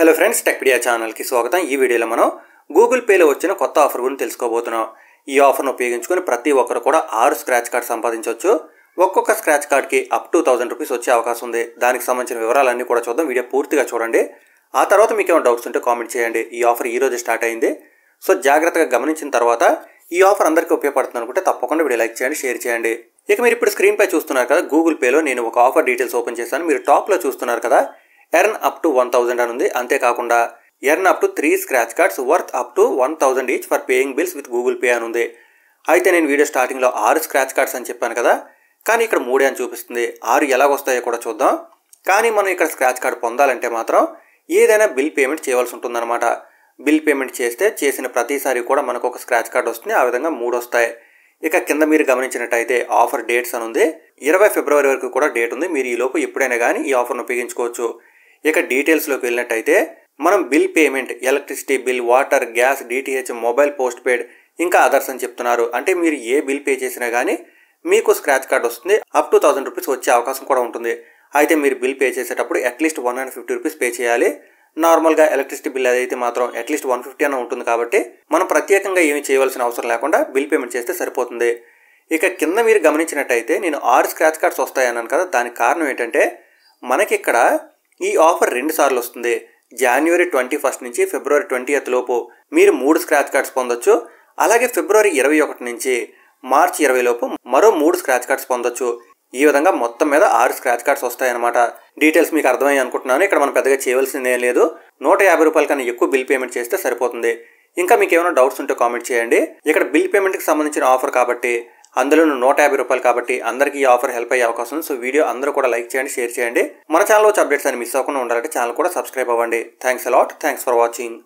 hello friends Techpedia ఛానల్కి స్వాగతం ఈ వీడియోలో మనం గూగుల్ పేలో వచ్చిన కొత్త ఆఫర్ గురించి తెలుసుకోబోతున్నాం ఈ ఆఫర్ను ఉపయోగించుకొని ప్రతి ఒక్కరు కూడా ఆరు స్క్రాచ్ కార్డ్ సంపాదించవచ్చు ఒక్కొక్క స్క్రాచ్ కార్డ్కి అప్ టూ థౌసండ్ రూపీస్ వచ్చే అవకాశం ఉంది దానికి సంబంధించిన వివరాలన్నీ కూడా చూద్దాం వీడియో పూర్తిగా చూడండి ఆ తర్వాత మీకు ఏమైనా డౌట్స్ ఉంటే కామెంట్ చేయండి ఈ ఆఫర్ ఈ రోజు స్టార్ట్ అయింది సో జాగ్రత్తగా గమనించిన తర్వాత ఈ ఆఫర్ అందరికీ ఉపయోగపడుతుంది అనుకుంటే తప్పకుండా వీడియో లైక్ చేయండి షేర్ చేయండి ఇక మీరు ఇప్పుడు స్క్రీన్పై చూస్తున్నారు కదా గూగుల్ పేలో నేను ఒక ఆఫర్ డీటెయిల్స్ ఓపెన్ చేశాను మీరు టాప్లో చూస్తున్నారు కదా earn up to one thousand అని ఉంది అంతేకాకుండా earn up to three scratch cards worth up to one thousand each for paying bills with Google Pay అని ఉంది అయితే నేను వీడియో స్టార్టింగ్లో ఆరు స్క్రాచ్ కార్డ్స్ అని చెప్పాను కదా కానీ ఇక్కడ మూడే అని చూపిస్తుంది ఆరు ఎలా వస్తాయో కూడా చూద్దాం కానీ మనం ఇక్కడ స్క్రాచ్ కార్డ్ పొందాలంటే మాత్రం ఏదైనా బిల్ పేమెంట్ చేయవలసి ఉంటుందన్నమాట బిల్ పేమెంట్ చేస్తే చేసిన ప్రతిసారి కూడా మనకు ఒక స్క్రాచ్ కార్డ్ వస్తుంది ఆ విధంగా మూడు వస్తాయి ఇక కింద మీరు గమనించినట్టయితే ఆఫర్ డేట్స్ అని ఉంది ఇరవై ఫిబ్రవరి వరకు కూడా డేట్ ఉంది మీరు ఈలోపు ఎప్పుడైనా కానీ ఈ ఆఫర్ను ఉపయోగించుకోవచ్చు ఇక డీటెయిల్స్లోకి వెళ్ళినట్టయితే మనం bill payment electricity bill water gas DTH mobile postpaid ఇంకా అదర్స్ అని చెప్తున్నారు అంటే మీరు ఏ బిల్ పే చేసినా కానీ మీకు స్క్రాచ్ కార్డ్ వస్తుంది అప్ టు థౌసండ్ రూపీస్ వచ్చే అవకాశం కూడా ఉంటుంది అయితే మీరు బిల్ పే చేసేటప్పుడు at least one hundred fifty rupees pay చేయాలి నార్మల్గా ఎలక్ట్రిసిటీ బిల్ అదైతే మాత్రం అట్లీస్ట్ వన్ ఫిఫ్టీ అన్న ఉంటుంది కాబట్టి మనం ప్రత్యేకంగా ఏమి చేయవలసిన అవసరం లేకుండా బిల్ పేమెంట్ చేస్తే సరిపోతుంది ఇక కింద మీరు గమనించినట్టయితే నేను ఆరు స్క్రాచ్ కార్డ్స్ వస్తాయన్నాను కదా దానికి కారణం ఏంటంటే మనకి ఇక్కడ ఈ ఆఫర్ రెండుసార్లు వస్తుంది జనవరి ట్వంటీ ఫస్ట్ నుంచి ఫిబ్రవరి ట్వంటీ లోపు మీరు మూడు స్క్రాచ్ కార్డ్స్ పొందొచ్చు అలాగే ఫిబ్రవరి ఇరవై ఒకటి నుంచి మార్చ్ ఇరవై లోపు మరో మూడు స్క్రాచ్ కార్డ్స్ పొందొచ్చు ఈ విధంగా మొత్తం మీద ఆరు స్క్రాచ్ కార్డ్స్ వస్తాయన్నమాట డీటెయిల్స్ మీకు అర్థమయ్యి అనుకుంటున్నాను ఇక్కడ మనం పెద్దగా చేయవలసింది ఏం లేదు నూట యాభై రూపాయల కన్నా ఎక్కువ బిల్ పేమెంట్ చేస్తే సరిపోతుంది ఇంకా మీకు ఏమైనా డౌట్స్ ఉంటే కామెంట్ చేయండి ఇక్కడ బిల్ పేమెంట్కి సంబంధించిన ఆఫర్ కాబట్టి అందులోనూ నూట యాభై రూపాయలు కాబట్టి అందరికీ ఈ ఆఫర్ హెల్ప్ అయ్యే అవకాశం ఉంది సో వీడియో అందరూ కూడా లైక్ చేయండి షేర్ చేయండి మన ఛానల్ వచ్చి అప్డేట్స్ అని మిస్ అవ్వకుండా ఉండాలంటే ఛానల్ కూడా సబ్స్క్రైబ్ అవ్వండి thanks a lot thanks for watching